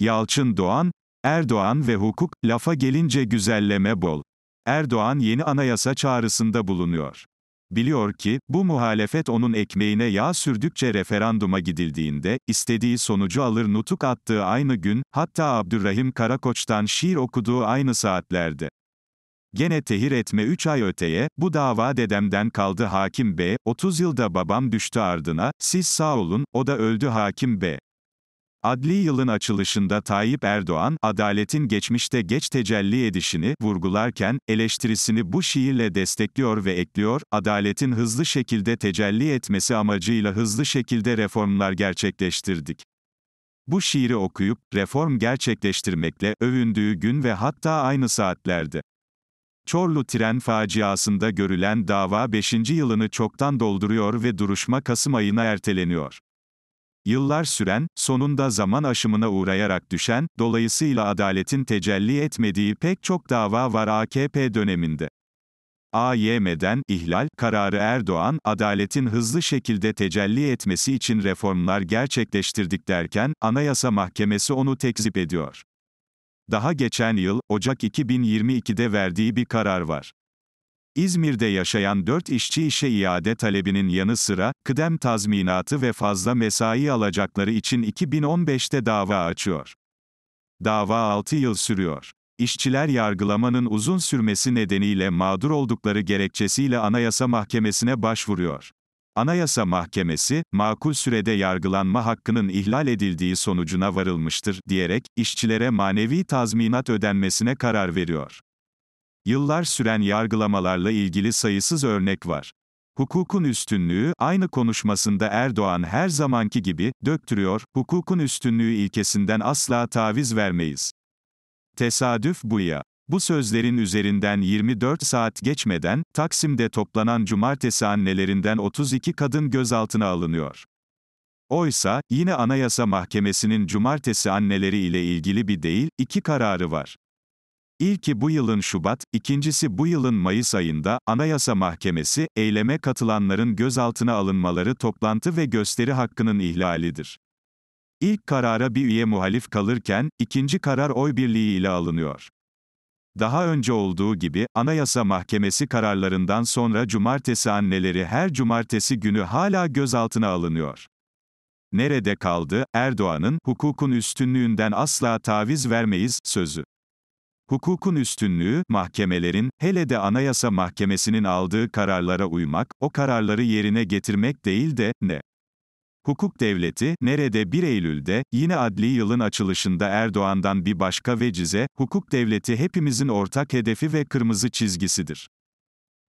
Yalçın Doğan, Erdoğan ve hukuk, lafa gelince güzelleme bol. Erdoğan yeni anayasa çağrısında bulunuyor. Biliyor ki, bu muhalefet onun ekmeğine yağ sürdükçe referanduma gidildiğinde, istediği sonucu alır nutuk attığı aynı gün, hatta Abdurrahim Karakoç'tan şiir okuduğu aynı saatlerde. Gene tehir etme 3 ay öteye, bu dava dedemden kaldı hakim B, 30 yılda babam düştü ardına, siz sağ olun, o da öldü hakim B. Adli yılın açılışında Tayyip Erdoğan, adaletin geçmişte geç tecelli edişini vurgularken, eleştirisini bu şiirle destekliyor ve ekliyor, adaletin hızlı şekilde tecelli etmesi amacıyla hızlı şekilde reformlar gerçekleştirdik. Bu şiiri okuyup, reform gerçekleştirmekle övündüğü gün ve hatta aynı saatlerde. Çorlu tren faciasında görülen dava 5. yılını çoktan dolduruyor ve duruşma Kasım ayına erteleniyor. Yıllar süren, sonunda zaman aşımına uğrayarak düşen, dolayısıyla adaletin tecelli etmediği pek çok dava var AKP döneminde. AYM'den ihlal kararı Erdoğan, adaletin hızlı şekilde tecelli etmesi için reformlar gerçekleştirdik derken, Anayasa Mahkemesi onu tekzip ediyor. Daha geçen yıl, Ocak 2022'de verdiği bir karar var. İzmir'de yaşayan 4 işçi işe iade talebinin yanı sıra, kıdem tazminatı ve fazla mesai alacakları için 2015'te dava açıyor. Dava 6 yıl sürüyor. İşçiler yargılamanın uzun sürmesi nedeniyle mağdur oldukları gerekçesiyle Anayasa Mahkemesi'ne başvuruyor. Anayasa Mahkemesi, makul sürede yargılanma hakkının ihlal edildiği sonucuna varılmıştır diyerek işçilere manevi tazminat ödenmesine karar veriyor. Yıllar süren yargılamalarla ilgili sayısız örnek var. Hukukun üstünlüğü, aynı konuşmasında Erdoğan her zamanki gibi, döktürüyor, hukukun üstünlüğü ilkesinden asla taviz vermeyiz. Tesadüf bu ya. Bu sözlerin üzerinden 24 saat geçmeden, Taksim'de toplanan cumartesi annelerinden 32 kadın gözaltına alınıyor. Oysa, yine Anayasa Mahkemesi'nin cumartesi anneleri ile ilgili bir değil, iki kararı var. İlki bu yılın Şubat, ikincisi bu yılın Mayıs ayında, Anayasa Mahkemesi, eyleme katılanların gözaltına alınmaları toplantı ve gösteri hakkının ihlalidir. İlk karara bir üye muhalif kalırken, ikinci karar oy birliği ile alınıyor. Daha önce olduğu gibi, Anayasa Mahkemesi kararlarından sonra cumartesi anneleri her cumartesi günü hala gözaltına alınıyor. Nerede kaldı, Erdoğan'ın, hukukun üstünlüğünden asla taviz vermeyiz, sözü. Hukukun üstünlüğü, mahkemelerin, hele de Anayasa Mahkemesi'nin aldığı kararlara uymak, o kararları yerine getirmek değil de, ne? Hukuk devleti, nerede 1 Eylül'de, yine adli yılın açılışında Erdoğan'dan bir başka vecize, hukuk devleti hepimizin ortak hedefi ve kırmızı çizgisidir.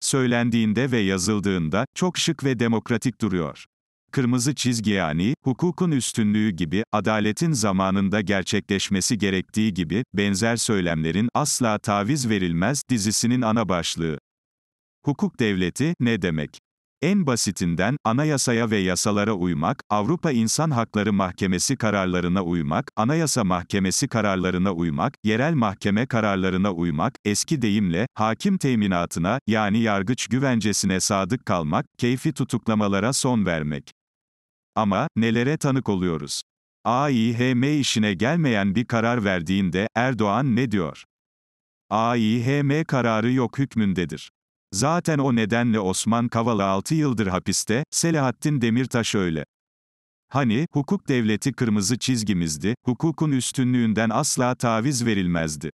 Söylendiğinde ve yazıldığında, çok şık ve demokratik duruyor kırmızı çizgi yani, hukukun üstünlüğü gibi, adaletin zamanında gerçekleşmesi gerektiği gibi, benzer söylemlerin asla taviz verilmez dizisinin ana başlığı. Hukuk devleti, ne demek? En basitinden, anayasaya ve yasalara uymak, Avrupa İnsan Hakları Mahkemesi kararlarına uymak, Anayasa Mahkemesi kararlarına uymak, yerel mahkeme kararlarına uymak, eski deyimle, hakim teminatına, yani yargıç güvencesine sadık kalmak, keyfi tutuklamalara son vermek. Ama, nelere tanık oluyoruz? AİHM işine gelmeyen bir karar verdiğinde, Erdoğan ne diyor? AİHM kararı yok hükmündedir. Zaten o nedenle Osman Kavala 6 yıldır hapiste, Selahattin Demirtaş öyle. Hani, hukuk devleti kırmızı çizgimizdi, hukukun üstünlüğünden asla taviz verilmezdi.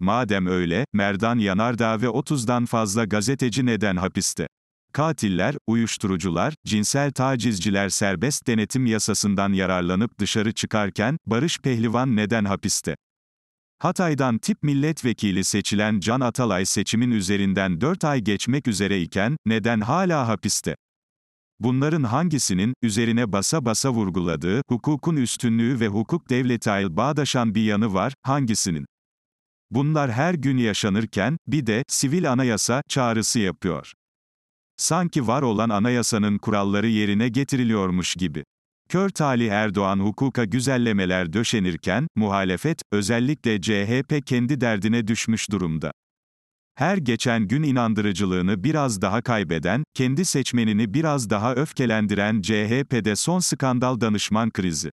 Madem öyle, Merdan Yanardağ ve 30'dan fazla gazeteci neden hapiste? Katiller, uyuşturucular, cinsel tacizciler serbest denetim yasasından yararlanıp dışarı çıkarken, Barış Pehlivan neden hapiste? Hatay'dan tip milletvekili seçilen Can Atalay seçimin üzerinden 4 ay geçmek üzere iken, neden hala hapiste? Bunların hangisinin, üzerine basa basa vurguladığı, hukukun üstünlüğü ve hukuk devleti ayıl bağdaşan bir yanı var, hangisinin? Bunlar her gün yaşanırken, bir de, sivil anayasa, çağrısı yapıyor. Sanki var olan anayasanın kuralları yerine getiriliyormuş gibi. Kör talih Erdoğan hukuka güzellemeler döşenirken, muhalefet, özellikle CHP kendi derdine düşmüş durumda. Her geçen gün inandırıcılığını biraz daha kaybeden, kendi seçmenini biraz daha öfkelendiren CHP'de son skandal danışman krizi.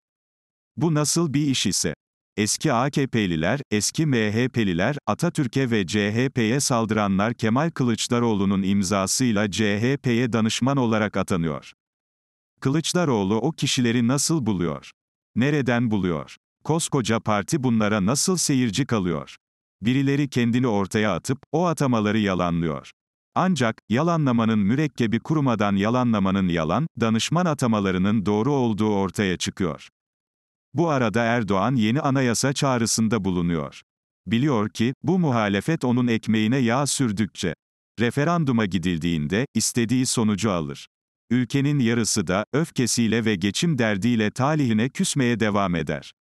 Bu nasıl bir iş ise? Eski AKP'liler, eski MHP'liler, Atatürk'e ve CHP'ye saldıranlar Kemal Kılıçdaroğlu'nun imzasıyla CHP'ye danışman olarak atanıyor. Kılıçdaroğlu o kişileri nasıl buluyor? Nereden buluyor? Koskoca parti bunlara nasıl seyirci kalıyor? Birileri kendini ortaya atıp o atamaları yalanlıyor. Ancak, yalanlamanın mürekkebi kurumadan yalanlamanın yalan, danışman atamalarının doğru olduğu ortaya çıkıyor. Bu arada Erdoğan yeni anayasa çağrısında bulunuyor. Biliyor ki, bu muhalefet onun ekmeğine yağ sürdükçe, referanduma gidildiğinde, istediği sonucu alır. Ülkenin yarısı da, öfkesiyle ve geçim derdiyle talihine küsmeye devam eder.